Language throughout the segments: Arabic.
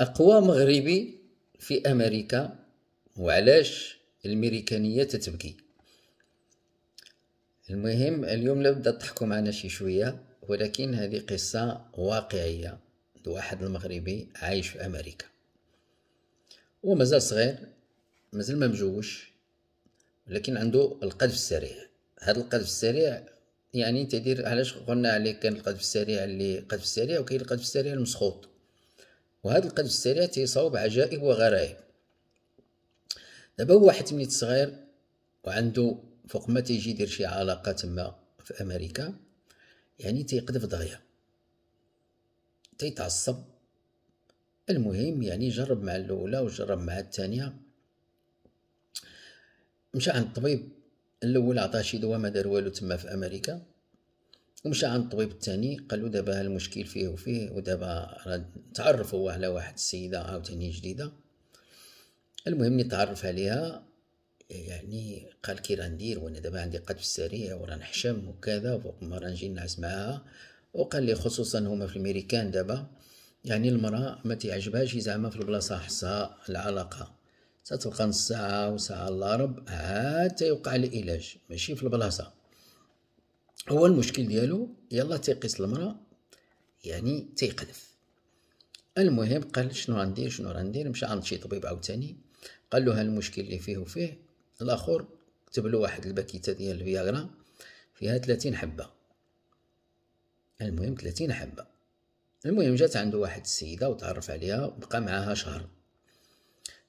أقوى مغربي في أمريكا وعلاش الأمريكانية تتبكي المهم اليوم لابد تضحكوا معنا شي شوية ولكن هذه قصة واقعية لواحد المغربي عايش في أمريكا ومازال صغير مازال ما مجوش لكن عنده القذف السريع هذا القذف السريع يعني تدير علاش قلنا عليه كان القذف السريع اللي قذف السريع وكاين القذف السريع المسخوط وهذا القلب السريع تيصاوب عجائب وغرائب دابا هو واحد ملي صغير وعنده فوق ما تيجي يدير شي علاقه تما في امريكا يعني تيقذف دغيا تيتعصب المهم يعني جرب مع الاولى وجرب مع الثانيه مشى عند الطبيب الاول عطاه شي دواء ما دار والو تما في امريكا ومشى عند الطبيب الثاني قال له دابا المشكل فيه وفيه ودابا راه تعرف هو على واحد السيده عاوتاني جديده المهم نتعرف عليها يعني قال كي راه ندير وانا دابا عندي قذف سريع وراه نحشم وكذا فوق ما راه نجي نعس معاها وقال لي خصوصا هما في الميريكان دابا يعني المراه ما تعجبهاش زعما في البلاصه حصها العلاقه ستبقى نص ساعه وساعه الا رب حتى يوقع العلاج ماشي في البلاصه هو المشكل ديالو يلا تيقيس المرأة يعني تيقذف المهم قال شنو غندير شنو غندير مشى عند شي طبيب عاوتاني قال له المشكل اللي فيه وفيه الاخر كتب له واحد الباكيته ديال الفياغرا فيها 30 حبه المهم 30 حبه المهم جات عنده واحد السيده وتعرف عليها وبقى معاها شهر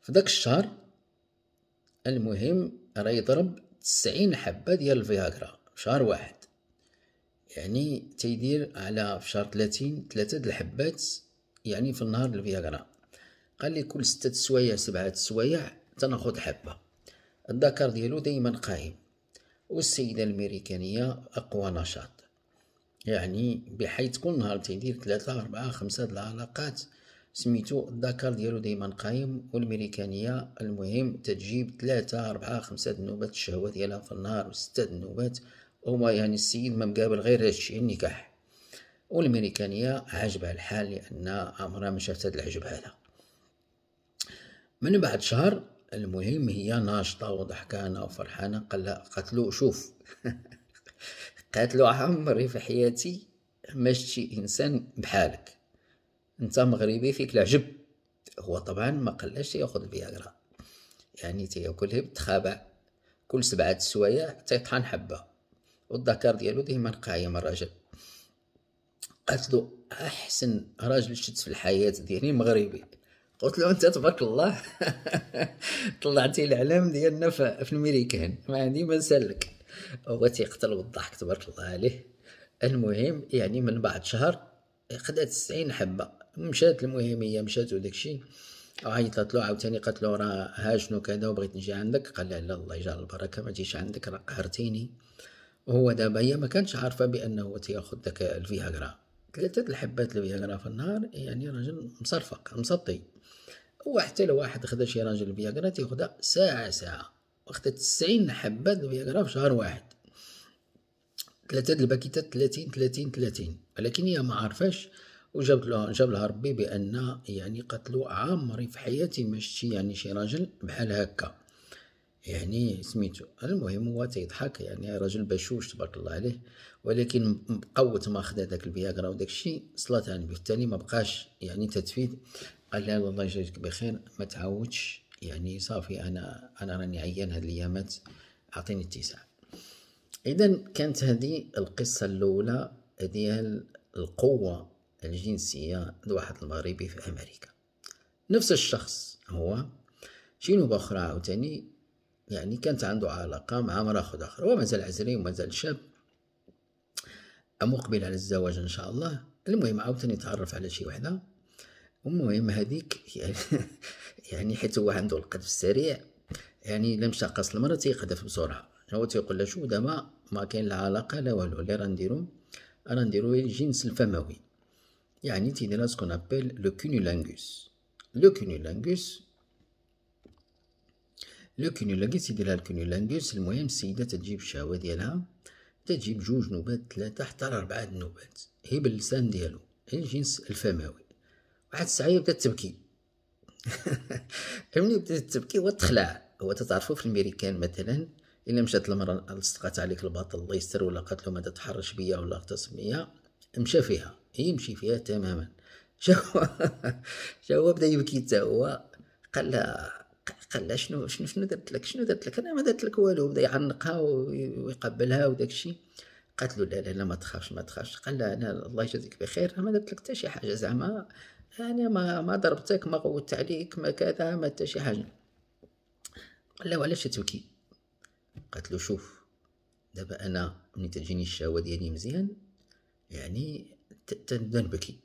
في داك الشهر المهم راه يضرب 90 حبه ديال الفياغرا شهر واحد يعني تيدير على في شهر 30 ثلاثة د الحبات يعني في النهار الفياغرا قال لي كل ستة سوايع سبعة سوايع تناخد حبة الذكر ديالو دايما قايم والسيدة الأمريكانية أقوى نشاط يعني بحيث كل نهار تيدير ثلاثة أربعة خمسة د العلاقات سميتو الذكر ديالو دايما قايم والأمريكانية المهم تجيب ثلاثة أربعة خمسة د الشهوة ديالها في النهار وستة د هما يعني السيد ما مقابل غير هادشي النكاح والأمريكانية عجبها الحال لأن عمرها ما شافت هاد العجب هذا من بعد شهر المهم هي ناشطة وضحكانة وفرحانة قال لها قتلو شوف قتلو عمري في حياتي ما شتي إنسان بحالك أنت مغربي فيك العجب هو طبعا ما قلاش ياخذ الفياغرا يعني تياكلها بتخابع كل سبعة سوايع تيطحن حبه والذكر ديالو ديما قايم الراجل قالت له احسن راجل شفت في الحياه ديالي مغربي قلت له انت تبارك الله طلعتي الاعلام ديالنا في الميريكان ما عندي ما نسالك هو تيقتل بالضحك تبارك الله عليه المهم يعني من بعد شهر خدات 90 حبه مشات المهميه مشات وداكشي عيطت له عاوتاني قالت له راه ها شنو كذا وبغيت نجي عندك قال لها لا الله يجعل البركه ما تجيش عندك راه قهرتيني وهو دابا هي ما كانتش عارفة بأنه تياخذ ذاك الفياغرا ثلاثة الحبات الفياغرا في النهار يعني راجل مصرفق مسطي وحتى لو واحد خدا شي راجل فياغرا تياخدها ساعة ساعة وخدا تسعين حبة الفياغرا في شهر واحد ثلاثة الباكيتات ثلاثين ثلاثين ثلاثين ولكن هي ما عارفاش وجاب لها جاب لها ربي بان يعني قالت عامري عمري في حياتي ما شتي يعني شي راجل بحال هكا يعني سميتو المهم هو تيضحك يعني رجل بشوش تبارك الله عليه ولكن قوة ما خدا داك الفياغرا وداك الشيء صلات على النبي الثاني ما بقاش يعني تتفيد قال لا والله يجازيك بخير ما تعاودش يعني صافي انا انا راني عيان هاد الايامات اعطيني اتساع اذا كانت هذه القصه الاولى ديال القوه الجنسيه لواحد المغربي في امريكا نفس الشخص هو شنو باخرى عاوتاني يعني كانت عنده علاقة مع مراخد آخر هو مازال عزري ومازال شاب مقبل على الزواج إن شاء الله المهم عاوتاني تعرف على شي وحدة المهم هذيك يعني حيت هو عنده القذف السريع يعني لا قص قاص المرة تيقذف بسرعة هو تيقول لها شو دابا ما كاين لا علاقة لا والو اللي راه نديرو الجنس الفموي يعني تيديرها سكون ابل لو كونولانغوس لو كونولانغوس لو كونيلا كي تيديرها الكونيلانجوس المهم السيدة تجيب الشهوة ديالها تجيب جوج نوبات ثلاثة حتى لأربعة النوبات هي باللسان ديالو هي الجنس الفموي واحد الساعة بدات تبكي ملي بدات تبكي هو تخلع هو تتعرفوا في الميريكان مثلا الا مشات المراه لصقات عليك الباطل الله يستر ولا قالت له ماذا تحرش بيا ولا اغتصب بيا مشى فيها هي مشي فيها تماما شا هو شا هو بدا يبكي حتى هو قال لها قال لها شنو شنو شنو درت لك شنو درت لك انا ما درت لك والو بدا يعنقها ويقبلها وداك الشيء قالت له لا لا لا ما تخافش ما تخافش قال لها انا الله يجازيك بخير ما درت لك حتى شي حاجه زعما انا ما ما ضربتك ما غوت عليك ما كذا ما حتى شي حاجه قال لها وعلاش تبكي قالت له شوف دابا انا ملي تجيني الشهوه ديالي مزيان يعني تنبكي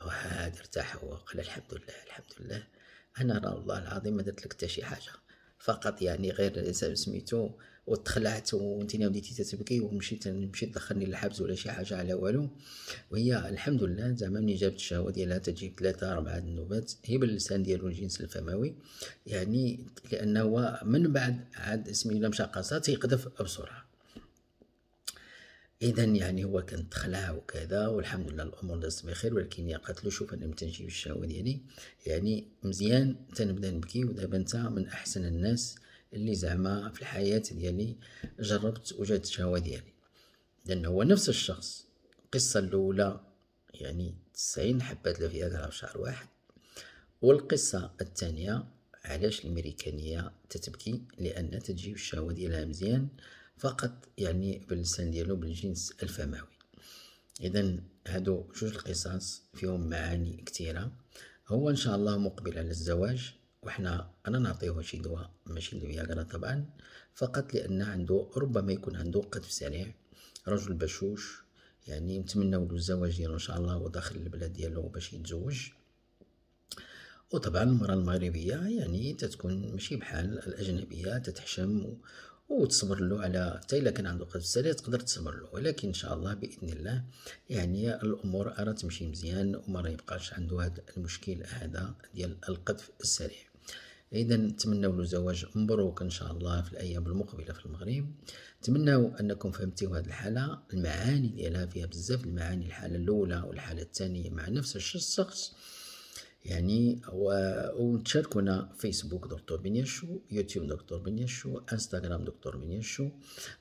وهذا ارتاح هو قال الحمد لله الحمد لله انا راه والله العظيم ما درت لك حتى شي حاجه فقط يعني غير سميتو وتخلعت وانتينا بديتي تتبكي ومشيت مشيت دخلني للحبس ولا شي حاجه على والو وهي الحمد لله زعما ملي جابت الشهوه ديالها تجيب ثلاثه اربعه النوبات هي باللسان ديالو الجنس الفموي يعني لانه من بعد عاد اسمي مشى قاصات تيقذف بسرعه اذا يعني هو كان تخلع وكذا والحمد لله الامور دازت بخير ولكن يا قتلو شوف انا متنجي بالشهوه ديالي يعني. يعني مزيان تنبدا نبكي ودابا انت من احسن الناس اللي زعما في الحياه ديالي جربت وجات الشهوه ديالي لان هو نفس الشخص القصه الاولى يعني 90 حبات له في شهر واحد والقصه الثانيه علاش الامريكانيه تتبكي لان تجيب الشهوه ديالها مزيان فقط يعني باللسان ديالو بالجنس الفموي اذا هادو جوج القصص فيهم معاني كثيره هو ان شاء الله مقبل على الزواج وحنا انا نعطيه شي دواء ماشي الفياغرا طبعا فقط لان عنده ربما يكون عنده قذف سريع رجل بشوش يعني نتمنوا له الزواج ديالو ان شاء الله وداخل البلاد ديالو باش يتزوج وطبعا المرأة المغربية يعني تتكون ماشي بحال الأجنبية تتحشم وتصبر له على حتى الا كان عنده قذف سريع تقدر تصبر له ولكن ان شاء الله باذن الله يعني الامور راه تمشي مزيان وما راه يبقاش عنده هذا المشكل هذا ديال القذف السريع اذا نتمنوا له زواج مبروك ان شاء الله في الايام المقبله في المغرب نتمنوا انكم فهمتوا هذه الحاله المعاني ديالها فيها بزاف المعاني الحاله الاولى والحاله الثانيه مع نفس الشخص يعني وتشاركونا فيسبوك دكتور بنيشو يوتيوب دكتور بنيشو انستغرام دكتور بنيشو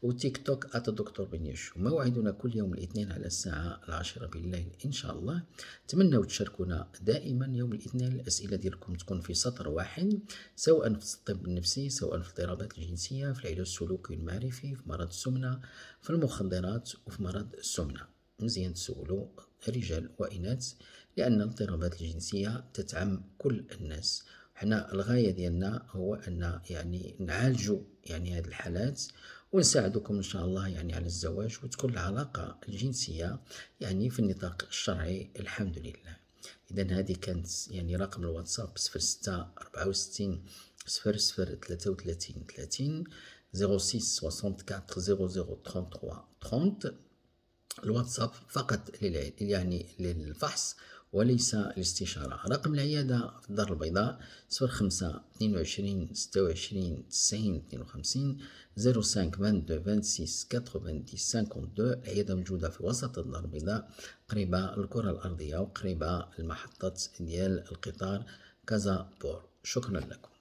وتيك توك ات دكتور بنيشو موعدنا كل يوم الاثنين على الساعة العاشرة بالليل ان شاء الله تمنوا تشاركونا دائما يوم الاثنين الاسئلة ديالكم تكون في سطر واحد سواء في الطب النفسي سواء في الاضطرابات الجنسية في العلاج السلوكي المعرفي في مرض السمنة في المخدرات وفي مرض السمنة مزيان تسولوا رجال وإناث لأن الاضطرابات الجنسية تتعم كل الناس حنا الغاية ديالنا هو أن يعني نعالجوا يعني هذه الحالات ونساعدكم إن شاء الله يعني على الزواج وتكون العلاقة الجنسية يعني في النطاق الشرعي الحمد لله إذا هذه كانت يعني رقم الواتساب 06 64 صفر صفر تلاتة وثلاثين ثلاثين زيرو سيس سوسونت كاتر زيرو زيرو تخون تخوا تخونت الواتساب فقط يعني للفحص وليس الاستشارة رقم العيادة في الدار البيضاء صفر خمسة اثنين وعشرين ستة وعشرين تسعين اثنين وخمسين زيرو سانك فانتو فانسيس كاتروفانتي سانكونتو العيادة موجودة في وسط الدار البيضاء قريبة الكرة الأرضية وقريبة المحطة ديال القطار كازا بور شكرا لكم